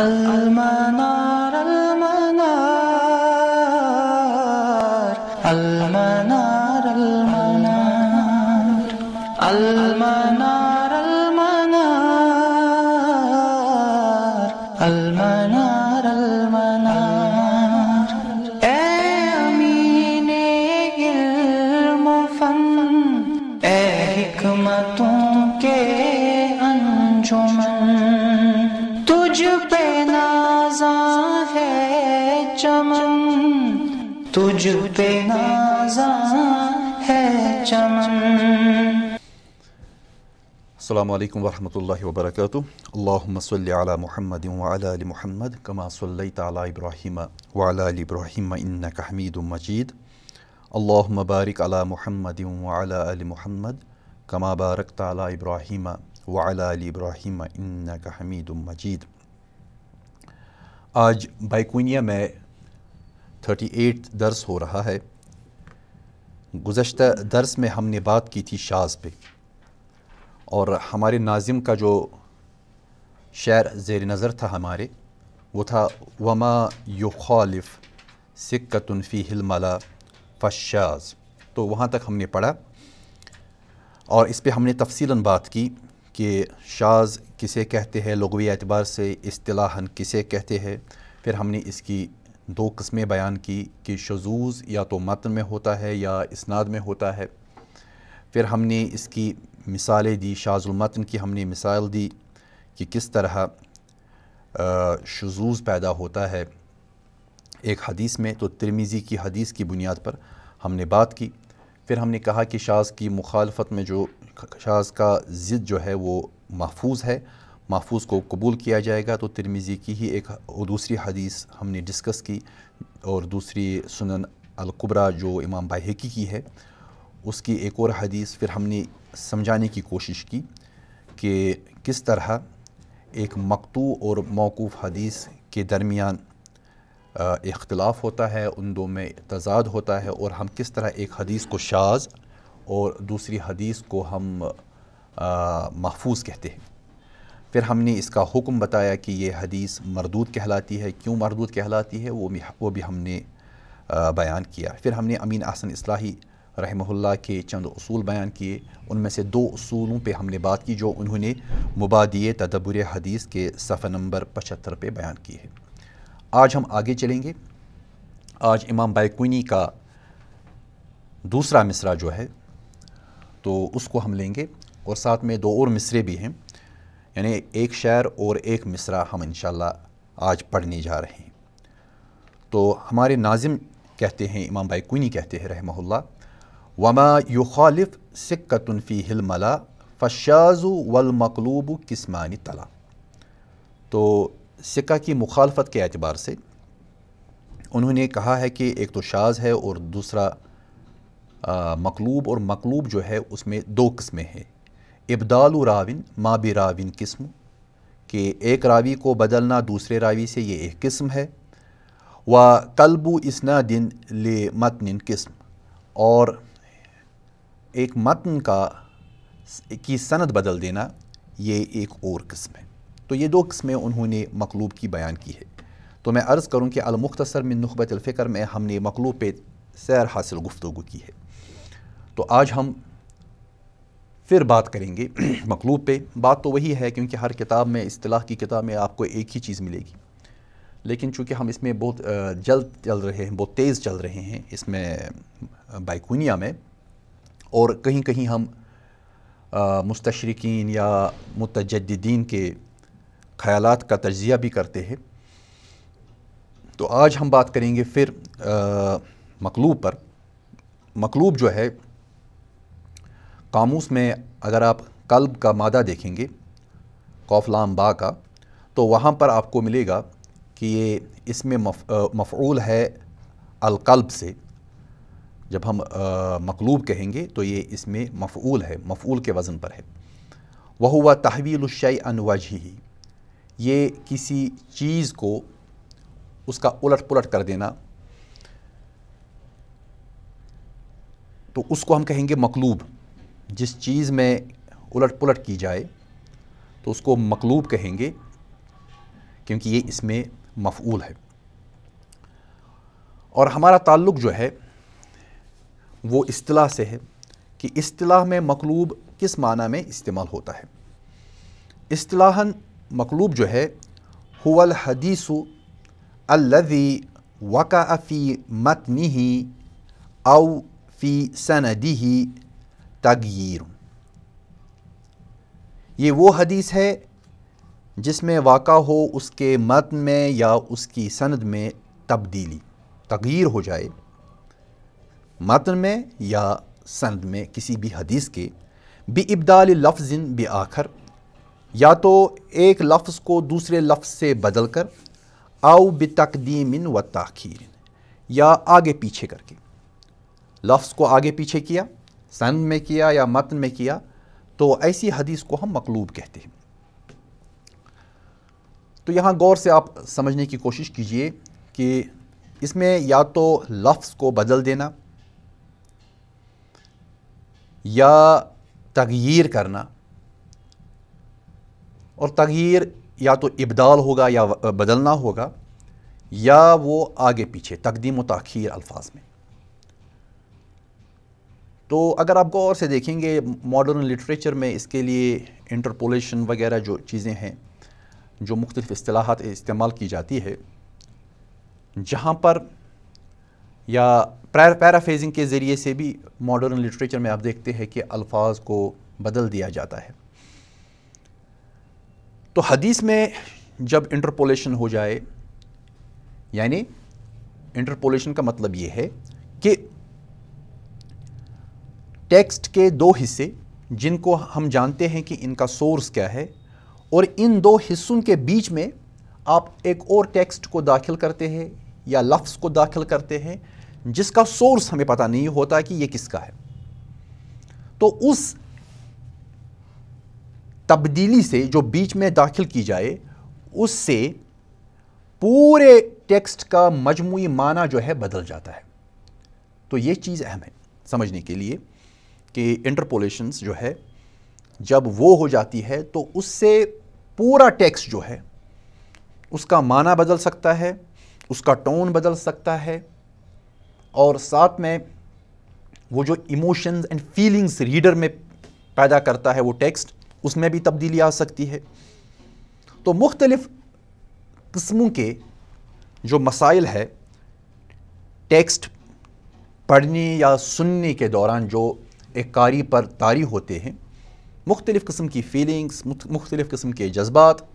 المنار मुझ पे नाजा है चमन السلام عليكم ورحمة الله وبركاته اللهم صل على محمد وعلى آل محمد كما صليت على إبراهيم وعلى آل إبراهيم إنك حميد مجيد اللهم بارك على محمد وعلى آل محمد كما باركت على إبراهيم وعلى آل إبراهيم إنك حميد مجيد आज बाइकुनिया में थर्टी एट दर्स हो रहा है गुज्त दर्स में हमने बात की थी शाज पे और हमारे नाजिम का जो शेर जेर नज़र था हमारे वो था वमा युखालिफ सिक्कतनफ़ी हिलमला फशाज तो वहाँ तक हमने पढ़ा और इस पर हमने तफसीला बात की कि शाज किसे कहते हैं लगवी एतबार से असलाहन किसे कहते हैं फिर हमने इसकी दो कस्में बयान की कि शजूज़ या तो मतन में होता है या इसनाद में होता है फिर हमने इसकी मिसालें दी शाजुलमतन की हमने मिसाल दी कि किस तरह शजूज़ पैदा होता है एक हदीस में तो तिरमीज़ी की हदीस की बुनियाद पर हमने बात की फिर हमने कहा कि शाज की मुखालफत में जो शाज का ज़िद जो है वो महफूज है महफूज को कबूल किया जाएगा तो तिरमिज़ी की ही एक दूसरी हदीस हमने डिस्कस की और दूसरी सुनन अलकुबरा जो इमाम बाहकी की है उसकी एक और हदीस फिर हमने समझाने की कोशिश की कि किस तरह एक मकतू और मौकूफ़ हदीस के दरमियान इख्तलाफ होता है उन दो में तजाद होता है और हम किस तरह एक हदीस को शाज और दूसरी हदीस को हम महफूज कहते हैं फिर हमने इसका हुक्म बताया कि ये हदीस मरदूद कहलाती है क्यों मरदूद कहलाती है वो भी वो भी हमने बयान किया फिर हमने अमीन आसन इसलाही रहमहुल्ला के चंद असूल बयान किए उनमें से दो असूलों पे हमने बात की जो उन्होंने मुबादिय तदबुर हदीस के सफ़ा नंबर पचहत्तर पे बयान किए हैं आज हम आगे चलेंगे आज इमाम बैकुनी का दूसरा मिसरा जो है तो उसको हम लेंगे और साथ में दो और मिसरे भी हैं यानी एक शायर और एक मिसरा हम इन आज पढ़ने जा रहे हैं तो हमारे नाजिम कहते हैं इमाम कुनी कहते हैं रहमहुल्ला वमा युखालिफ सिक्कतनफ़ी हिलमला फ़शाज़ु वल मकलूब किस्मानी तला तो सिक्का की मुखालफत के अतबार से उन्होंने कहा है कि एक तो शाज है और दूसरा मकलूब और मकलूब जो है उसमें दो किस्में हैं इब्दाल राविन माँ राविन किस्म कि एक रावी को बदलना दूसरे रावी से ये एक किस्म है व कल्बु इसना दिन ले मतन किस्म और एक मतन का की सनद बदल देना ये एक और किस्म है तो ये दो किस्में उन्होंने मकलूब की बयान की है तो मैं अर्ज़ करूँ कि अलमुख्तसर में नखबतफ़िक्र में हमने मकलूब पे सैर हासिल गुफ्तु की है तो आज हम फिर बात करेंगे मकलूब पे बात तो वही है क्योंकि हर किताब में अतलाह की किताब में आपको एक ही चीज़ मिलेगी लेकिन चूँकि हम इसमें बहुत जल्द चल रहे हैं बहुत तेज़ चल रहे हैं इसमें बाइकुनिया में और कहीं कहीं हम मुस्तशरकिन या मुतजद्दीन के ख़्याल का तजिया भी करते हैं तो आज हम बात करेंगे फिर मकलूब पर मकलूब जो है कामूस में अगर आप कल्ब का मादा देखेंगे कौफलाम बा का तो वहाँ पर आपको मिलेगा कि ये इसमें मफूल है अलकल्ब से जब हम मकलूब कहेंगे तो ये इसमें मफूल है मफूल के वज़न पर है वह हुआ तहवीलशै अनवाजी ही ये किसी चीज़ को उसका उलट पुलट कर देना तो उसको हम कहेंगे मकलूब जिस चीज़ में उलट पुलट की जाए तो उसको मकलूब कहेंगे क्योंकि ये इसमें मफूल है और हमारा ताल्लुक़ जो है वो अतलाह से है कि अतलाह में मकलूब किस माना में इस्तेमाल होता है असलाहन मकलूब जो है हुवल हदीसु अल्लज़ी वक़ा फ़ी मतनी अव फ़ी सनदी तगीर ये वो हदीस है जिसमें वाक़ हो उसके मतन में या उसकी सनद में तब्दीली तगीर हो जाए मतन में या सनद में किसी भी हदीस के बे इब्दाल लफ्ज़िन बे आखर या तो एक लफ्ज़ को दूसरे लफ्ज़ से बदल कर आओ बे तकदीमिन व तखीर या आगे पीछे करके लफ्ज़ को आगे पीछे किया सन में किया या मतन में किया तो ऐसी हदीस को हम मकलूब कहते हैं तो यहाँ गौर से आप समझने की कोशिश कीजिए कि इसमें या तो लफ्ज़ को बदल देना या तगीर करना और तगीर या तो इबदाल होगा या बदलना होगा या वो आगे पीछे तकदीम व तखीर अल्फाज में तो अगर आप गौर से देखेंगे मॉडर्न लिटरेचर में इसके लिए इंटरपोलेशन वगैरह जो चीज़ें हैं जो मुख्तलिफ़ असलाहत इस्तेमाल की जाती है जहाँ पर या पैराफेजिंग के ज़रिए से भी मॉडर्न लिटरेचर में आप देखते हैं कि अल्फाज को बदल दिया जाता है तो हदीस में जब इंटरपोलेशन हो जाए यानी इंटरपोलेशन का मतलब ये है कि टेक्स्ट के दो हिस्से जिनको हम जानते हैं कि इनका सोर्स क्या है और इन दो हिस्सों के बीच में आप एक और टेक्स्ट को दाखिल करते हैं या लफ्ज़ को दाखिल करते हैं जिसका सोर्स हमें पता नहीं होता कि ये किसका है तो उस तब्दीली से जो बीच में दाखिल की जाए उससे पूरे टेक्स्ट का मजमू माना जो है बदल जाता है तो ये चीज़ अहम है समझने के लिए कि इंटरपोलेशंस जो है जब वो हो जाती है तो उससे पूरा टेक्स्ट जो है उसका माना बदल सकता है उसका टोन बदल सकता है और साथ में वो जो इमोशंस एंड फीलिंग्स रीडर में पैदा करता है वो टेक्स्ट उसमें भी तब्दीली आ सकती है तो मुख्तलिफ़ किस्मों के जो मसाइल है टेक्स्ट पढ़ने या सुनने के दौरान जो एक कारी पर तारी होते हैं मुख्तलिफ़ किस्म की फीलिंग्स मुख्तलिफ़ किस्म के जज्बात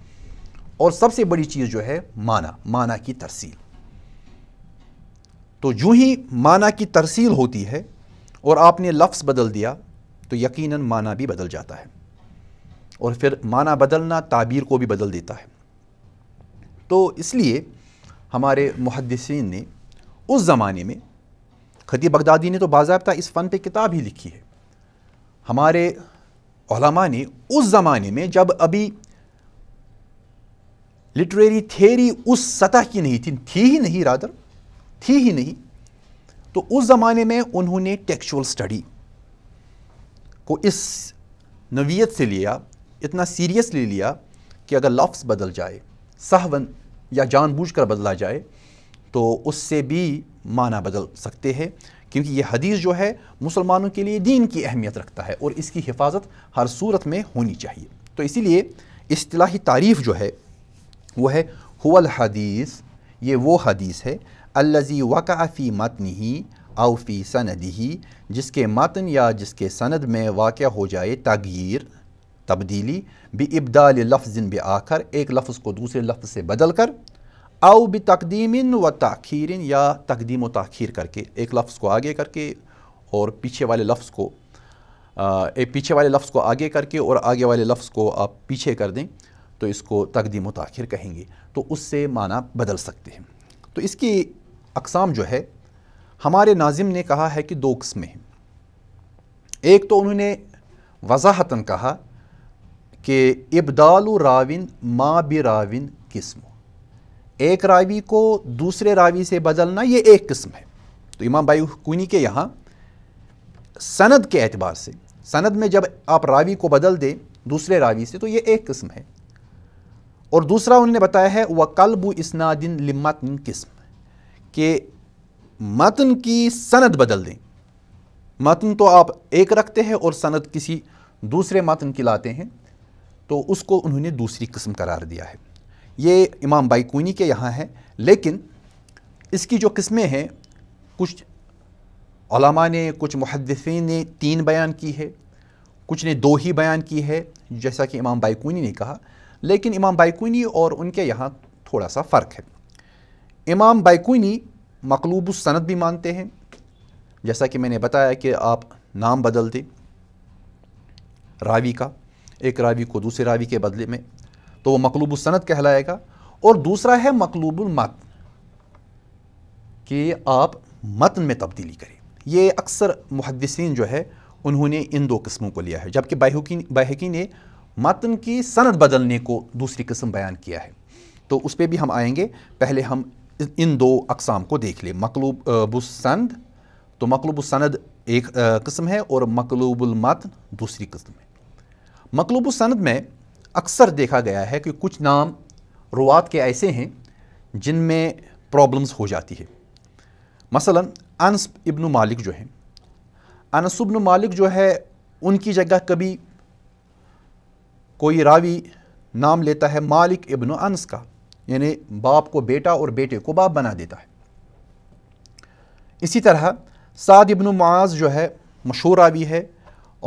और सबसे बड़ी चीज़ जो है माना माना की तरसील तो जूँ ही माना की तरसील होती है और आपने लफ्ज़ बदल दिया तो यकीनन माना भी बदल जाता है और फिर माना बदलना ताबीर को भी बदल देता है तो इसलिए हमारे मुहदसिन ने उस ज़माने में खती बगदादी ने तो बाबा इस फ़न पे किताब ही लिखी है हमारे ने उस ज़माने में जब अभी लिटरेरी थेरी उस सतह की नहीं थी थी ही नहीं रादर थी ही नहीं तो उस ज़माने में उन्होंने टेक्चुअल स्टडी को इस नवीयत से लिया इतना सीरियसली लिया कि अगर लफ्स बदल जाए सहवन या जानबूझकर बदला जाए तो उससे भी माना बदल सकते हैं क्योंकि ये हदीस जो है मुसलमानों के लिए दीन की अहमियत रखता है और इसकी हिफाजत हर सूरत में होनी चाहिए तो इसीलिए असलाही तारीफ़ जो है वह है हुल हदीस ये वो हदीस है अल्लज़ी वक़ाफ़ी आउफ़ी अवफ़ी ही जिसके मतन या जिसके सनद में वाक़ हो जाए तगीर तब्दीली इब्दाल लफ्ज़ भी आखर एक लफ्ज़ को दूसरे लफ्ज़ से बदल कर अव बि तकदीमिन व तखीरिन या तकदीम व तखीर करके एक लफ्ज़ को आगे करके और पीछे वाले लफ्ज़ को एक पीछे वाले लफ्ज़ को आगे करके और आगे वाले लफ्ज़ को आप पीछे कर दें तो इसको तकदीम व ताखिर कहेंगे तो उससे माना बदल सकते हैं तो इसकी अकसाम जो है हमारे नाजिम ने कहा है कि दो कस्में हैं एक तो उन्होंने वजाहतन कहा कि इबदाल राविन माँ बिराविन किस्म एक रावी को दूसरे रावी से बदलना ये एक किस्म है तो इमाम बाईकूनी के यहाँ सनद के एतबार से सनद में जब आप रावी को बदल दें दूसरे रावी से तो ये एक किस्म है और दूसरा उन्होंने बताया है वह कल्ब इसनादिन लिमतन किस्म के मतन की सनद बदल दें मतन तो आप एक रखते हैं और सनद किसी दूसरे मतन की लाते हैं तो उसको उन्होंने दूसरी किस्म करार दिया है ये इमाम बाइकूनी के यहाँ है लेकिन इसकी जो किस्में हैं कुछ ओलमा ने कुछ मुहदसिन ने तीन बयान की है कुछ ने दो ही बयान की है जैसा कि इमाम बाइकूनी ने कहा लेकिन इमाम बाइकूनी और उनके यहाँ थोड़ा सा फ़र्क है इमाम बाइकूनी मकलूब सनत भी मानते हैं जैसा कि मैंने बताया कि आप नाम बदल दें रावी का एक रावी को दूसरे रावी के बदले में तो वह मकलूब सनत कहलाएगा और दूसरा है मकलूबुलमत मत कि आप मतन में तब्दीली करें यह अक्सर मुहदसिन जो है उन्होंने इन दो किस्मों को लिया है जबकि बहकी ने मतन की सनत बदलने को दूसरी किस्म बयान किया है तो उस पर भी हम आएंगे पहले हम इन दो अकसाम को देख लें मकलूब तो मकलूब संद एक किस्म है और मकलूबुलमत दूसरी किस्म है मकलूब सनद में अक्सर देखा गया है कि कुछ नाम रुआत के ऐसे हैं जिनमें प्रॉब्लम्स हो जाती है मसलन अनस इब्न मालिक जो हैं अनस इब्न मालिक जो है उनकी जगह कभी कोई रावी नाम लेता है मालिक इब्न अनस का यानी बाप को बेटा और बेटे को बाप बना देता है इसी तरह साद इब्न मुआज़ जो है मशहूर रावी है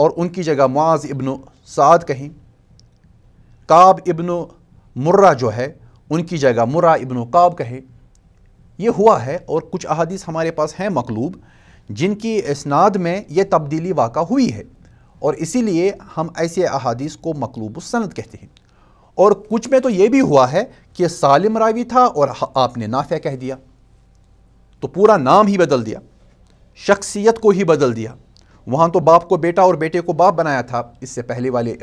और उनकी जगह मुआज़ इब्न साद कहें काब इब्न मुर्रा जो है उनकी जगह मुर्रा इब्न काब कहे ये हुआ है और कुछ अहादीस हमारे पास हैं मकलूब जिनकी इसनाद में यह तब्दीली वाक़ हुई है और इसीलिए हम ऐसे अहादीस को मकलूब सनद कहते हैं और कुछ में तो ये भी हुआ है कि सालिम रावी था और आपने नाफे कह दिया तो पूरा नाम ही बदल दिया शख्सियत को ही बदल दिया वहाँ तो बाप को बेटा और बेटे को बाप बनाया था इससे पहले वाले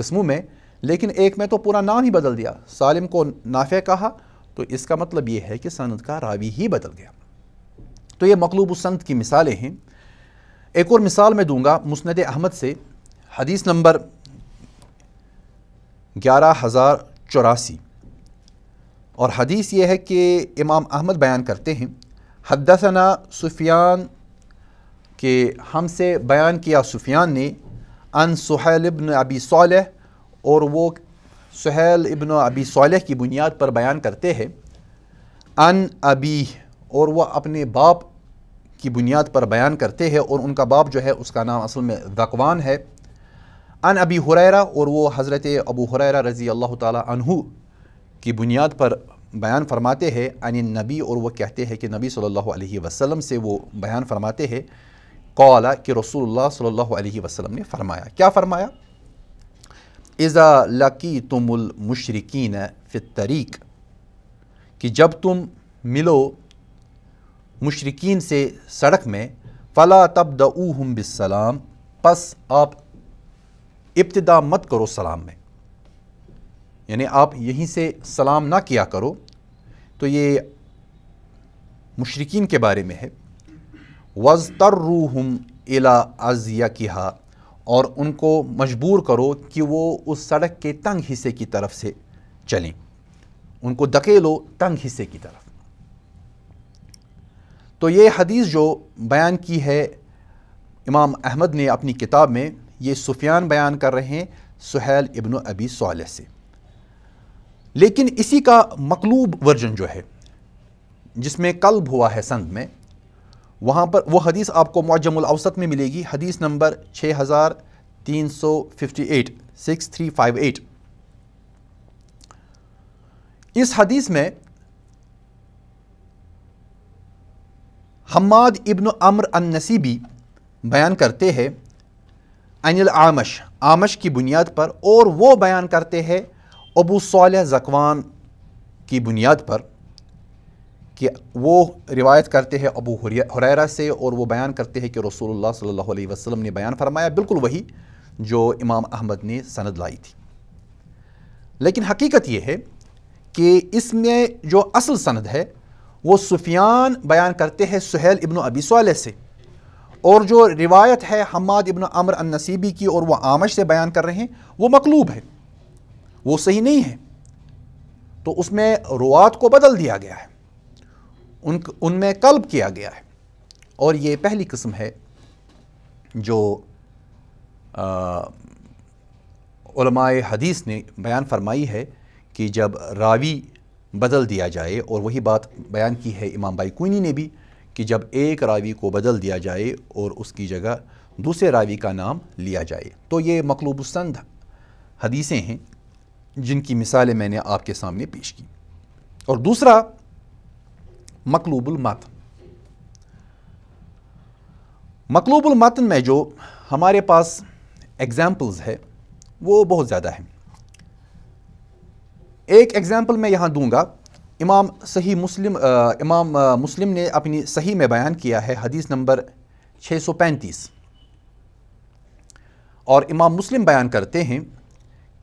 कस्मों में लेकिन एक में तो पूरा नाम ही बदल दिया सालिम को नाफे कहा तो इसका मतलब ये है कि सनत का रावी ही बदल गया तो ये मकलूब सनद की मिसालें हैं एक और मिसाल मैं दूंगा मुस्ंद अहमद से हदीस नंबर ग्यारह हज़ार चौरासी और हदीस ये है कि इमाम अहमद बयान करते हैं हदसना सुफियान के हमसे बयान किया सुफियान ने अन सुहैलबन अबी सोलह और वो सहेल इबन अबी साल की बुनियाद पर बयान करते हैं अन अबी और वह अपने बाप की बुनियाद पर बयान करते हैं और उनका बाप जो है उसका नाम असल में दकवान है अन अबी हुरैरा और वो हज़रत अबू हुरैरा रज़ी अल्लाह तहु की बुनियाद पर बयान फरमाते हैं अन नबी और वह कहते हैं कि नबी सल्लल्लाहु अलैहि वसल्लम से वो बयान फरमाते हैं कौला कि रसूलुल्लाह सल्लल्लाहु अलैहि वसल्लम ने फरमाया क्या फरमाया इज़ा लकी तुमुल मुशरकिन फ़ितरीक कि जब तुम मिलो मुशरकिन से सड़क में फ़ला तब हम बिसलाम पस आप इब्तदा मत करो सलाम में यानी आप यहीं से सलाम ना किया करो तो ये मुशरकिन के बारे में है वज़तर रूहम इला अजिया और उनको मजबूर करो कि वो उस सड़क के तंग हिस्से की तरफ से चलें उनको धकेलो तंग हिस्से की तरफ तो ये हदीस जो बयान की है इमाम अहमद ने अपनी किताब में ये सुफियान बयान कर रहे हैं सुहैल इब्न अबी साल से लेकिन इसी का मकलूब वर्जन जो है जिसमें कल्ब हुआ है संद में वहाँ पर वो हदीस आपको अवसत में मिलेगी हदीस नंबर छः हज़ार तीन सौ fifty eight six three five eight इस हदीस में हमाद इब्न अम्र अन नसीबी बयान करते हैं अनिल आमश आमश की बुनियाद पर और वो बयान करते हैं अबू साल जकवान की बुनियाद पर कि वो रिवायत करते हैं अबू हुरैरा से और वो बयान करते हैं कि रसूलुल्लाह सल्लल्लाहु अलैहि वसल्लम ने बयान फरमाया बिल्कुल वही जो इमाम अहमद ने सनद लाई थी लेकिन हकीकत ये है कि इसमें जो असल सनद है वो सुफियान बयान करते हैं सुहेल इब्न अबी साल से और जो रिवायत है हमाद इब्न अमर नसीबी की और वह आमश से बयान कर रहे हैं वो मकलूब है वो सही नहीं है तो उसमें रुआत को बदल दिया गया है उन उनमें कल्ब किया गया है और ये पहली किस्म है जो हदीस ने बयान फरमाई है कि जब रावी बदल दिया जाए और वही बात बयान की है इमाम बाई कुनी ने भी कि जब एक रावी को बदल दिया जाए और उसकी जगह दूसरे रावी का नाम लिया जाए तो ये मकलूबसंद हदीसें हैं जिनकी मिसालें मैंने आपके सामने पेश की और दूसरा मकलूबुल मकलूबुलमतन में जो हमारे पास एग्ज़ाम्पल्स है वो बहुत ज़्यादा है एक एग्ज़ाम्पल मैं यहाँ दूंगा इमाम सही मुस्लिम आ, इमाम आ, मुस्लिम ने अपनी सही में बयान किया है हदीस नंबर 635 और इमाम मुस्लिम बयान करते हैं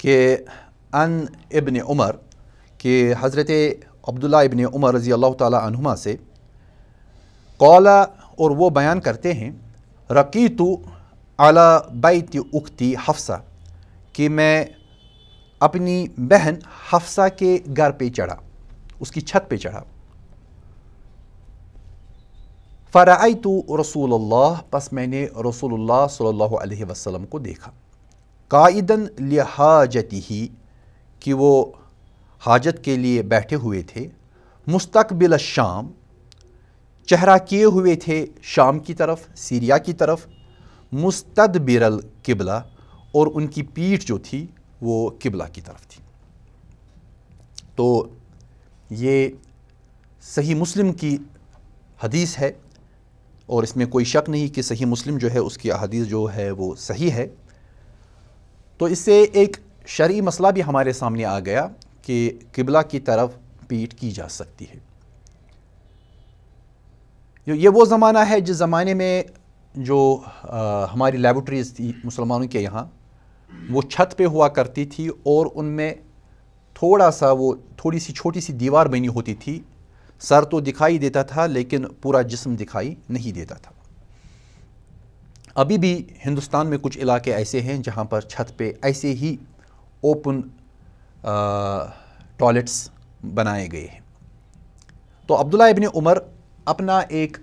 कि अन इबन उमर कि हज़रत अब्दुल्ला इबन उमर रज़ी अल्लाह तुमा से कौला और वो बयान करते हैं रकीतु अला बैत उखती हफ्सा कि मैं अपनी बहन हफ्सा के घर पे चढ़ा उसकी छत पे चढ़ा फ़राई तो रसूल बस मैंने रसूल सल्लल्लाहु अलैहि को देखा कायदन लिहाजती ही कि वो हाजत के लिए बैठे हुए थे मुस्तबिल शाम चेहरा किए हुए थे शाम की तरफ सीरिया की तरफ मुस्तबिरल किबला और उनकी पीठ जो थी वो किबला की तरफ थी तो ये सही मुस्लिम की हदीस है और इसमें कोई शक नहीं कि सही मुस्लिम जो है उसकी अदीस जो है वो सही है तो इससे एक शर्य मसला भी हमारे सामने आ गया कि किबला की तरफ पीठ की जा सकती है ये वो ज़माना है जिस ज़माने में जो आ, हमारी लेबोरेटरीज़ थी मुसलमानों के यहाँ वो छत पे हुआ करती थी और उनमें थोड़ा सा वो थोड़ी सी छोटी सी दीवार बनी होती थी सर तो दिखाई देता था लेकिन पूरा जिस्म दिखाई नहीं देता था अभी भी हिंदुस्तान में कुछ इलाके ऐसे हैं जहाँ पर छत पे ऐसे ही ओपन टॉयलेट्स बनाए गए हैं तो अब्दुल्ला इबन उमर अपना एक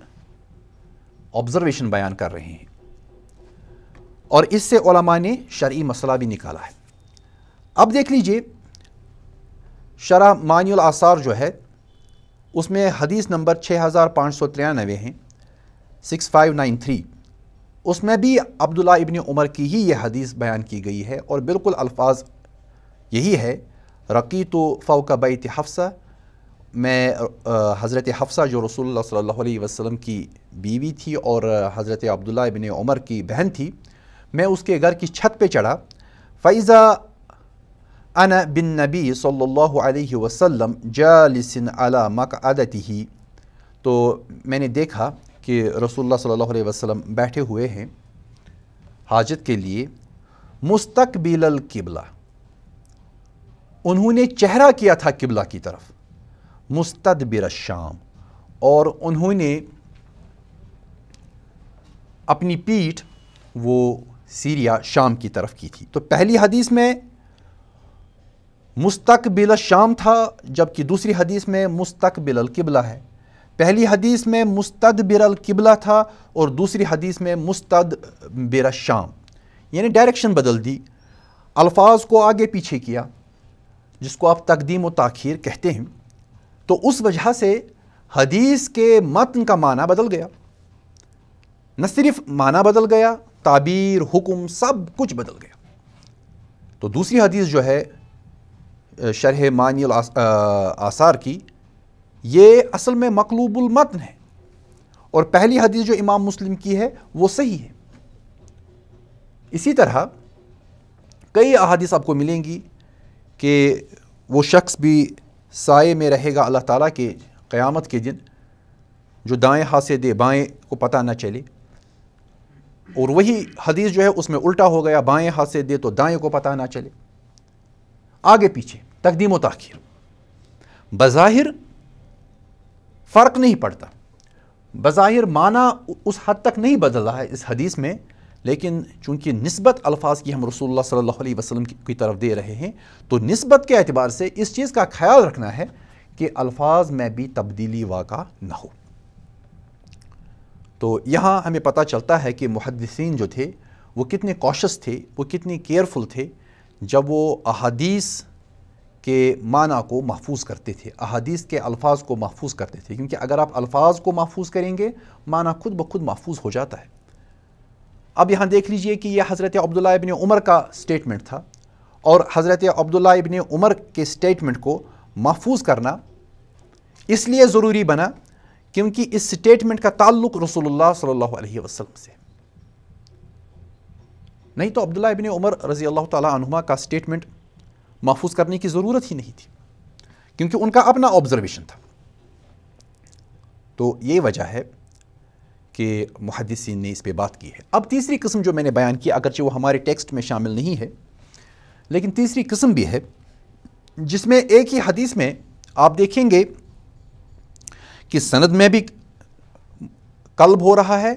ऑब्ज़रवेशन बयान कर रहे हैं और इससे ने शर्य मसला भी निकाला है अब देख लीजिए शरा मानियल आसार जो है उसमें हदीस नंबर छः हज़ार पाँच सौ तिरानवे हैं सिक्स फाइव नाइन थ्री उसमें भी अब्दुल्ला इबन उमर की ही यह हदीस बयान की गई है और बिल्कुल अल्फाज यही है रकी तो का बैत हफ्सा मैं हज़रत हफ्सा जो रसूल सल्लल्लाहु अलैहि वसल्लम की बीवी थी और हज़रत अब्दुल्ला बिन उमर की बहन थी मैं उसके घर की छत पे चढ़ा फ़ैज़ा अन बिन नबी सल्लल्लाहु अलैहि वसल्लम अला मकअदती ही तो मैंने देखा कि रसूल सल्लल्लाहु अलैहि वसल्लम बैठे हुए हैं हाजत के लिए मुस्तकबिल किबला उन्होंने चेहरा किया था किबला की तरफ मुस्तबिर शाम और उन्होंने अपनी पीठ वो सीरिया शाम की तरफ की थी तो पहली हदीस में मुस्तबिल शाम था जबकि दूसरी हदीस में मुस्तबिल किबला है पहली हदीस में मुस्तबिर किबला था और दूसरी हदीस में बिर शाम यानी डायरेक्शन बदल दी अल्फाज को आगे पीछे किया जिसको आप तकदीम व तखीर कहते हैं तो उस वजह से हदीस के मतन का माना बदल गया न सिर्फ माना बदल गया ताबीर हुक्म सब कुछ बदल गया तो दूसरी हदीस जो है शरह मानी आस, आ, आसार की ये असल में मकलूबुलमतन है और पहली हदीस जो इमाम मुस्लिम की है वो सही है इसी तरह कई अहादीस आपको मिलेंगी कि वो शख्स भी साय में रहेगा अल्लाह ताला के क़यामत के दिन जो दाएं हाथ से दे बाएं को पता ना चले और वही हदीस जो है उसमें उल्टा हो गया बाएं हाथ से दे तो दाएं को पता ना चले आगे पीछे तकदीम तखिर बज़ाहिर फ़र्क नहीं पड़ता बज़ाहिर माना उस हद तक नहीं बदल रहा है इस हदीस में लेकिन चूंकि नस्बत अल्फाज की हम रसूल सल्ह वसलम की तरफ दे रहे हैं तो नस्बत के अतबार से इस चीज़ का ख्याल रखना है कि अल्फाज में भी तब्दीली वाक़ ना हो तो यहाँ हमें पता चलता है कि मुहदसिन जो थे वो कितने कॉशस थे वो कितने केयरफुल थे जब वो अहादीस के माना को महफूज करते थे अहादीस के अल्फाज को महफूज करते थे क्योंकि अगर आप अल्फाज को महफूज करेंगे माना खुद ब खुद महफूज हो जाता है अब यहाँ देख लीजिए कि यह हज़रत अब्दुल्ला इबन उमर का स्टेटमेंट था और हज़रत अब्दुल्ला इबन उमर के स्टेटमेंट को महफूज करना इसलिए ज़रूरी बना क्योंकि इस स्टेटमेंट का ताल्लुक रसूलुल्लाह सल्लल्लाहु अलैहि वसल्लम से नहीं तो अब्दुल्ला इबन उमर रज़ी अल्लाह तुमा का स्टेटमेंट महफूज करने की ज़रूरत ही नहीं थी क्योंकि उनका अपना ऑब्ज़र्वेशन था तो ये वजह है कि मुहदसिन ने इस पर बात की है अब तीसरी किस्म जो मैंने बयान की अगरचे वो हमारे टेक्स्ट में शामिल नहीं है लेकिन तीसरी किस्म भी है जिसमें एक ही हदीस में आप देखेंगे कि सनद में भी कल्ब हो रहा है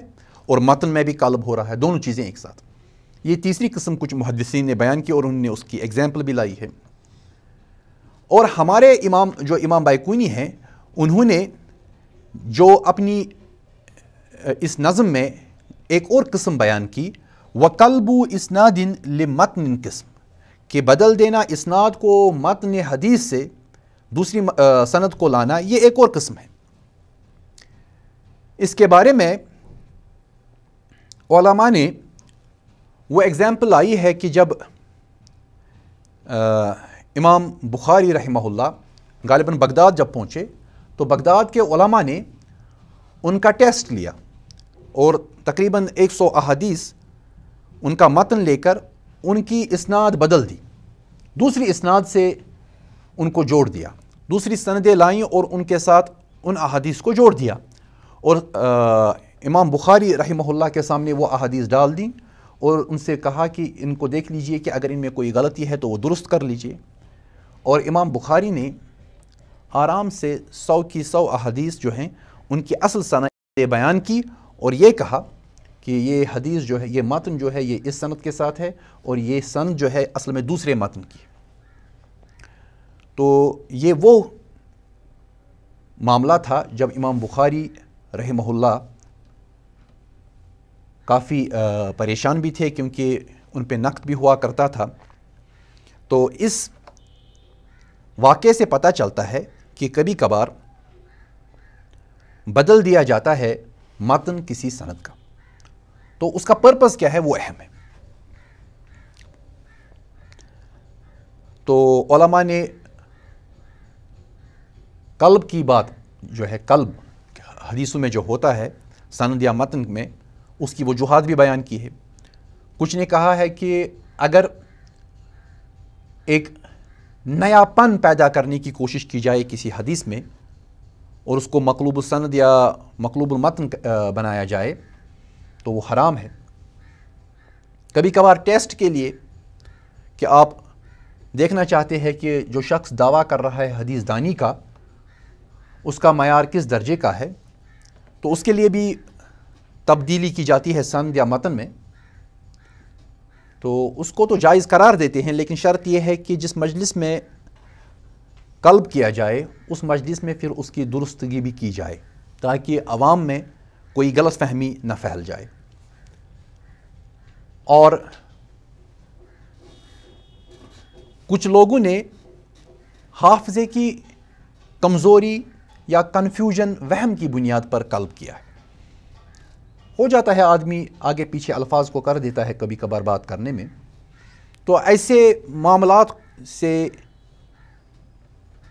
और मतन में भी कल्ब हो रहा है दोनों चीज़ें एक साथ ये तीसरी किस्म कुछ मुहदसिन ने बयान की और उन्होंने उसकी एग्जाम्पल भी लाई है और हमारे इमाम जो इमाम बायकूनी हैं उन्होंने जो अपनी इस नज़म में एक और कस्म बयान की वकलबू इसनादिन मतन किस्म के बदल देना इसनाद को मतन हदीस से दूसरी सनत को लाना ये एक और कस्म है इसके बारे में ओलामा ने वो एग्ज़ाम्पल आई है कि जब आ, इमाम बुखारी रहमहुल्ला गालिबा बगदाद जब पहुँचे तो बगदाद के ओलामा ने उनका टेस्ट लिया और तकरीबन 100 सौ अहदीस उनका मतन लेकर उनकी इसनाद बदल दी दूसरी इसनाद से उनको जोड़ दिया दूसरी सनदें लाई और उनके साथ उन अहदीस को जोड़ दिया और आ, इमाम बुखारी रही के सामने वो अहदीस डाल दी और उनसे कहा कि इनको देख लीजिए कि अगर इनमें कोई गलती है तो वो दुरुस्त कर लीजिए और इमाम बुखारी ने आराम से सौ की सौ अहदीस जो हैं उनकी असल सन बयान की और ये कहा कि ये हदीस जो है ये मतन जो है ये इस सनत के साथ है और ये सन जो है असल में दूसरे मतन की तो ये वो मामला था जब इमाम बुखारी रहमहुल्ला काफ़ी परेशान भी थे क्योंकि उन पर नक्त भी हुआ करता था तो इस वाक़े से पता चलता है कि कभी कभार बदल दिया जाता है मतन किसी सनद का तो उसका पर्पस क्या है वो अहम है तो ओलामा ने कल्ब की बात जो है कल्ब हदीसों में जो होता है सनद या मतन में उसकी वजूहत भी बयान की है कुछ ने कहा है कि अगर एक नयापन पैदा करने की कोशिश की जाए किसी हदीस में और उसको मकलूब सनद या मकलूब मतन बनाया जाए तो वो हराम है कभी कभार टेस्ट के लिए कि आप देखना चाहते हैं कि जो शख्स दावा कर रहा है हदीस दानी का उसका मैार किस दर्जे का है तो उसके लिए भी तब्दीली की जाती है संद या मतन में तो उसको तो जायज़ करार देते हैं लेकिन शर्त यह है कि जिस मजलिस में कल्ब किया जाए उस मजलिस में फिर उसकी दुरुस्तगी भी की जाए ताकि आवाम में कोई गलत फहमी न फैल जाए और कुछ लोगों ने हाफजे की कमज़ोरी या कन्फ्यूजन वहम की बुनियाद पर कल्ब किया है हो जाता है आदमी आगे पीछे अल्फाज को कर देता है कभी कभार बात करने में तो ऐसे मामला से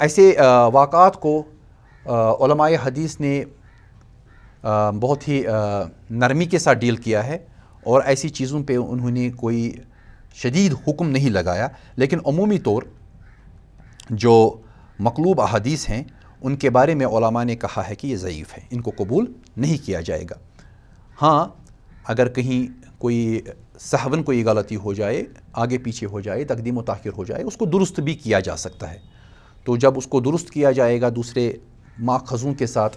ऐसे वाक़ात को हदीस ने बहुत ही नरमी के साथ डील किया है और ऐसी चीज़ों पे उन्होंने कोई शदीद हुक्म नहीं लगाया लेकिन अमूमी तौर जो मकलूब अदीस हैं उनके बारे में ने कहा है कि ये ज़यीफ़ है इनको कबूल नहीं किया जाएगा हाँ अगर कहीं कोई सहवन कोई गलती हो जाए आगे पीछे हो जाए तकदीम तखिर हो जाए उसको दुरुस्त भी किया जा सकता है तो जब उसको दुरुस्त किया जाएगा दूसरे माखज़ों के साथ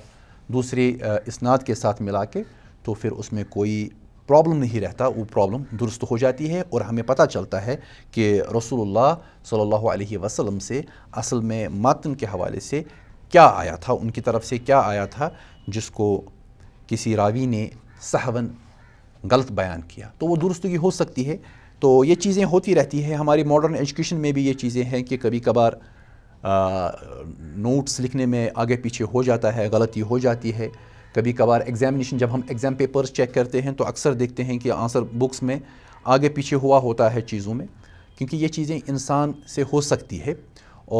दूसरे इसनाद के साथ मिला के तो फिर उसमें कोई प्रॉब्लम नहीं रहता वो प्रॉब्लम दुरुस्त हो जाती है और हमें पता चलता है कि रसूलुल्लाह सल्लल्लाहु अलैहि वसल्लम से असल में मातन के हवाले से क्या आया था उनकी तरफ से क्या आया था जिसको किसी रावी ने सहवन गलत बयान किया तो वो दुरुस्तगी हो सकती है तो ये चीज़ें होती रहती है हमारी मॉडर्न एजुकेशन में भी ये चीज़ें हैं कि कभी कभार नोट्स लिखने में आगे पीछे हो जाता है गलती हो जाती है कभी कभार एग्जामिनेशन जब हम एग्ज़ाम पेपर्स चेक करते हैं तो अक्सर देखते हैं कि आंसर बुक्स में आगे पीछे हुआ होता है चीज़ों में क्योंकि ये चीज़ें इंसान से हो सकती है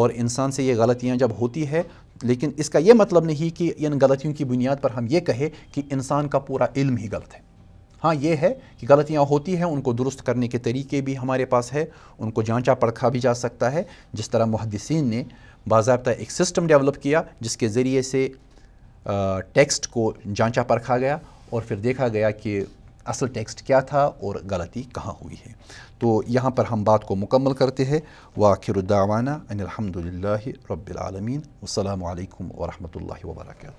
और इंसान से ये गलतियाँ जब होती है लेकिन इसका ये मतलब नहीं कि इन गलतियों की बुनियाद पर हम ये कहें कि इंसान का पूरा इल्म ही गलत है हाँ ये है कि गलतियाँ होती हैं उनको दुरुस्त करने के तरीके भी हमारे पास है उनको जांचा परखा भी जा सकता है जिस तरह मुहदसिन ने बाबा एक सिस्टम डेवलप किया जिसके ज़रिए से टेक्स्ट को जांचा परखा गया और फिर देखा गया कि असल टेक्स्ट क्या था और गलती कहाँ हुई है तो यहाँ पर हम बात को मुकम्मल करते हैं वाखिरदावाना अनिलहमदिल्ला रबालमीन वालकम वरहमल वर्का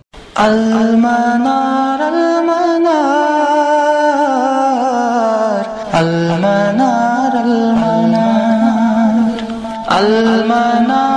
Al-Manar, Al-Manar, Al-Manar